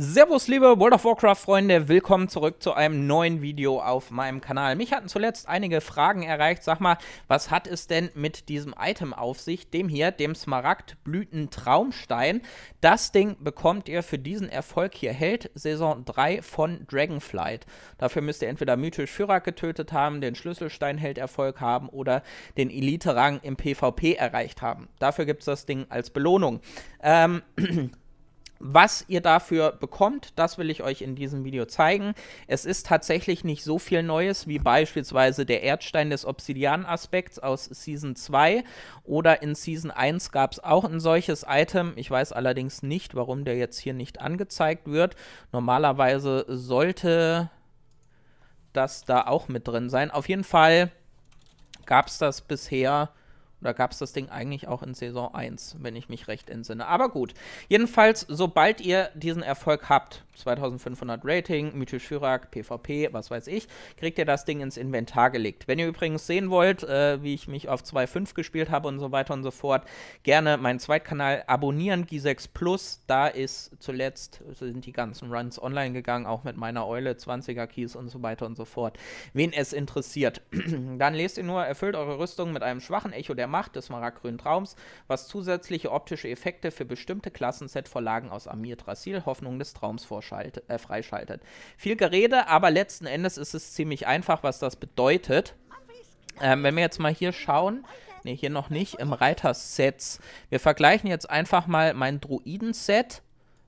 Servus, liebe World of Warcraft-Freunde, willkommen zurück zu einem neuen Video auf meinem Kanal. Mich hatten zuletzt einige Fragen erreicht. Sag mal, was hat es denn mit diesem Item auf sich, dem hier, dem Smaragdblüten-Traumstein? Das Ding bekommt ihr für diesen Erfolg hier, Held Saison 3 von Dragonflight. Dafür müsst ihr entweder mythisch Führer getötet haben, den Schlüsselstein-Held-Erfolg haben oder den Elite-Rang im PvP erreicht haben. Dafür gibt es das Ding als Belohnung. Ähm... Was ihr dafür bekommt, das will ich euch in diesem Video zeigen. Es ist tatsächlich nicht so viel Neues wie beispielsweise der Erdstein des Obsidian-Aspekts aus Season 2 oder in Season 1 gab es auch ein solches Item. Ich weiß allerdings nicht, warum der jetzt hier nicht angezeigt wird. Normalerweise sollte das da auch mit drin sein. Auf jeden Fall gab es das bisher da gab es das Ding eigentlich auch in Saison 1, wenn ich mich recht entsinne. Aber gut. Jedenfalls, sobald ihr diesen Erfolg habt, 2500 Rating, Mythisch Fyrak, PvP, was weiß ich, kriegt ihr das Ding ins Inventar gelegt. Wenn ihr übrigens sehen wollt, äh, wie ich mich auf 2.5 gespielt habe und so weiter und so fort, gerne meinen Zweitkanal abonnieren, G6 Plus. Da ist zuletzt, sind die ganzen Runs online gegangen, auch mit meiner Eule, 20er Keys und so weiter und so fort. Wen es interessiert. Dann lest ihr nur, erfüllt eure Rüstung mit einem schwachen Echo der Macht des Maraggrünen Traums, was zusätzliche optische Effekte für bestimmte Klassenset-Vorlagen aus Amir Drasil, Hoffnung des Traums, äh, freischaltet. Viel Gerede, aber letzten Endes ist es ziemlich einfach, was das bedeutet. Ähm, wenn wir jetzt mal hier schauen, ne, hier noch nicht, im Reiter Sets. Wir vergleichen jetzt einfach mal mein Druiden-Set,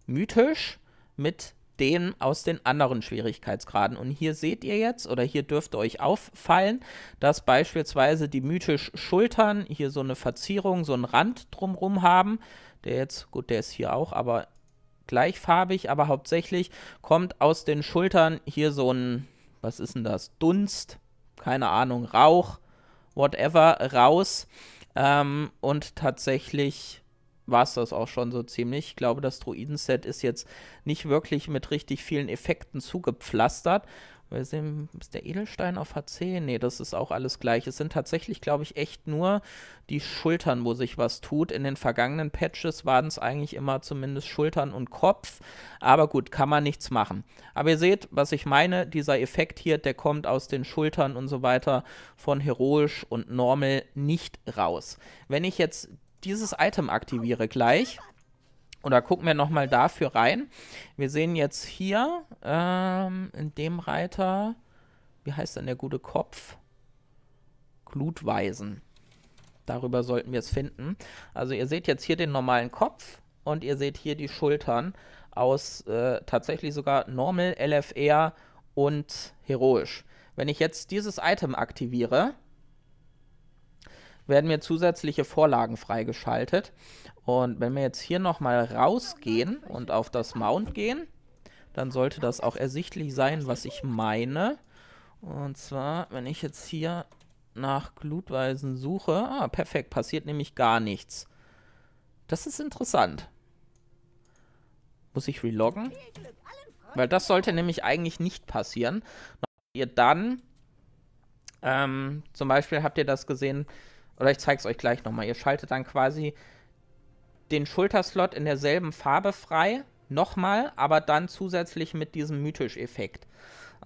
mythisch, mit denen aus den anderen Schwierigkeitsgraden. Und hier seht ihr jetzt, oder hier dürfte euch auffallen, dass beispielsweise die mythisch Schultern hier so eine Verzierung, so einen Rand drumrum haben. Der jetzt, gut, der ist hier auch, aber gleichfarbig, aber hauptsächlich kommt aus den Schultern hier so ein, was ist denn das, Dunst, keine Ahnung, Rauch, whatever, raus. Ähm, und tatsächlich war es das auch schon so ziemlich. Ich glaube, das Druidenset ist jetzt nicht wirklich mit richtig vielen Effekten zugepflastert. Wir sehen, ist der Edelstein auf HC? Nee, das ist auch alles gleich. Es sind tatsächlich, glaube ich, echt nur die Schultern, wo sich was tut. In den vergangenen Patches waren es eigentlich immer zumindest Schultern und Kopf. Aber gut, kann man nichts machen. Aber ihr seht, was ich meine, dieser Effekt hier, der kommt aus den Schultern und so weiter von heroisch und normal nicht raus. Wenn ich jetzt dieses Item aktiviere gleich. Oder gucken wir nochmal dafür rein. Wir sehen jetzt hier ähm, in dem Reiter, wie heißt denn der gute Kopf? Glutweisen. Darüber sollten wir es finden. Also ihr seht jetzt hier den normalen Kopf und ihr seht hier die Schultern aus äh, tatsächlich sogar Normal, LFR und Heroisch. Wenn ich jetzt dieses Item aktiviere, werden mir zusätzliche Vorlagen freigeschaltet. Und wenn wir jetzt hier nochmal rausgehen und auf das Mount gehen, dann sollte das auch ersichtlich sein, was ich meine. Und zwar, wenn ich jetzt hier nach Glutweisen suche, ah, perfekt, passiert nämlich gar nichts. Das ist interessant. Muss ich reloggen? Weil das sollte nämlich eigentlich nicht passieren. Ihr dann, ähm, zum Beispiel habt ihr das gesehen, oder ich zeige es euch gleich nochmal. Ihr schaltet dann quasi den Schulterslot in derselben Farbe frei, nochmal, aber dann zusätzlich mit diesem Mythisch-Effekt.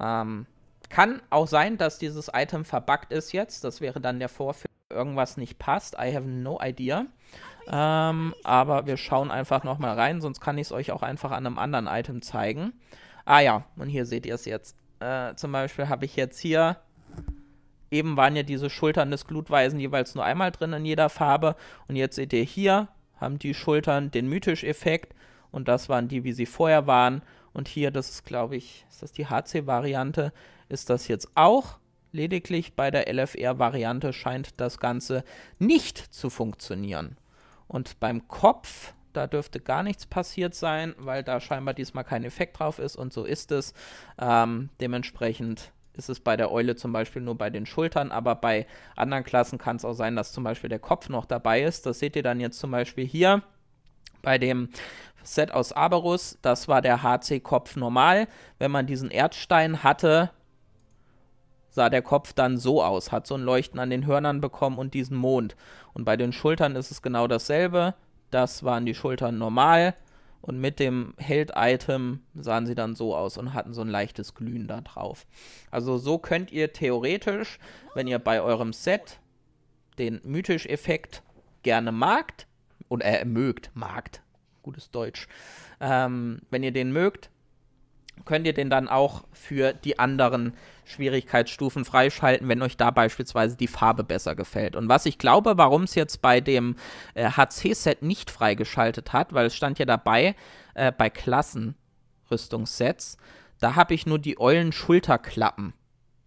Ähm, kann auch sein, dass dieses Item verbuggt ist jetzt. Das wäre dann der Vorfilm, irgendwas nicht passt. I have no idea. Ähm, aber wir schauen einfach nochmal rein, sonst kann ich es euch auch einfach an einem anderen Item zeigen. Ah ja, und hier seht ihr es jetzt. Äh, zum Beispiel habe ich jetzt hier Eben waren ja diese Schultern des Glutweisen jeweils nur einmal drin in jeder Farbe. Und jetzt seht ihr hier, haben die Schultern den Mythisch-Effekt. Und das waren die, wie sie vorher waren. Und hier, das ist, glaube ich, ist das die HC-Variante, ist das jetzt auch. Lediglich bei der LFR-Variante scheint das Ganze nicht zu funktionieren. Und beim Kopf, da dürfte gar nichts passiert sein, weil da scheinbar diesmal kein Effekt drauf ist und so ist es. Ähm, dementsprechend ist es bei der Eule zum Beispiel nur bei den Schultern, aber bei anderen Klassen kann es auch sein, dass zum Beispiel der Kopf noch dabei ist. Das seht ihr dann jetzt zum Beispiel hier bei dem Set aus Aberus. Das war der HC-Kopf normal. Wenn man diesen Erdstein hatte, sah der Kopf dann so aus, hat so ein Leuchten an den Hörnern bekommen und diesen Mond. Und bei den Schultern ist es genau dasselbe. Das waren die Schultern normal. Und mit dem Held-Item sahen sie dann so aus und hatten so ein leichtes Glühen da drauf. Also so könnt ihr theoretisch, wenn ihr bei eurem Set den Mythisch-Effekt gerne magt, und äh, mögt, magt, gutes Deutsch, ähm, wenn ihr den mögt, könnt ihr den dann auch für die anderen Schwierigkeitsstufen freischalten, wenn euch da beispielsweise die Farbe besser gefällt. Und was ich glaube, warum es jetzt bei dem äh, HC-Set nicht freigeschaltet hat, weil es stand ja dabei, äh, bei Klassenrüstungssets, da habe ich nur die Eulen-Schulterklappen.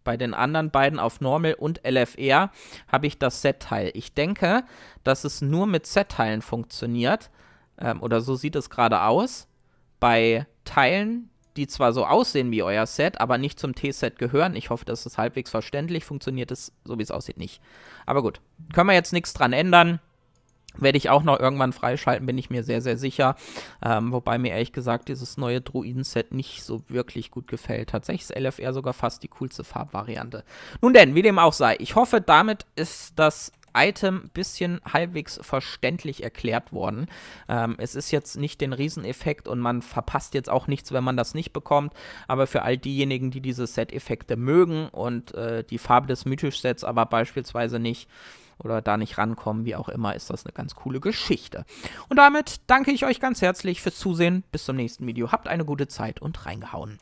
Bei den anderen beiden auf Normal und LFR habe ich das Set-Teil. Ich denke, dass es nur mit Set-Teilen funktioniert. Ähm, oder so sieht es gerade aus. Bei Teilen, die zwar so aussehen wie euer Set, aber nicht zum T-Set gehören. Ich hoffe, das ist halbwegs verständlich. Funktioniert es, so wie es aussieht, nicht. Aber gut, können wir jetzt nichts dran ändern. Werde ich auch noch irgendwann freischalten, bin ich mir sehr, sehr sicher. Ähm, wobei mir ehrlich gesagt dieses neue Druiden-Set nicht so wirklich gut gefällt. Tatsächlich ist LFR sogar fast die coolste Farbvariante. Nun denn, wie dem auch sei, ich hoffe, damit ist das Item bisschen halbwegs verständlich erklärt worden. Ähm, es ist jetzt nicht den Rieseneffekt und man verpasst jetzt auch nichts, wenn man das nicht bekommt. Aber für all diejenigen, die diese Set-Effekte mögen und äh, die Farbe des Mythisch-Sets aber beispielsweise nicht oder da nicht rankommen, wie auch immer, ist das eine ganz coole Geschichte. Und damit danke ich euch ganz herzlich fürs Zusehen. Bis zum nächsten Video. Habt eine gute Zeit und reingehauen.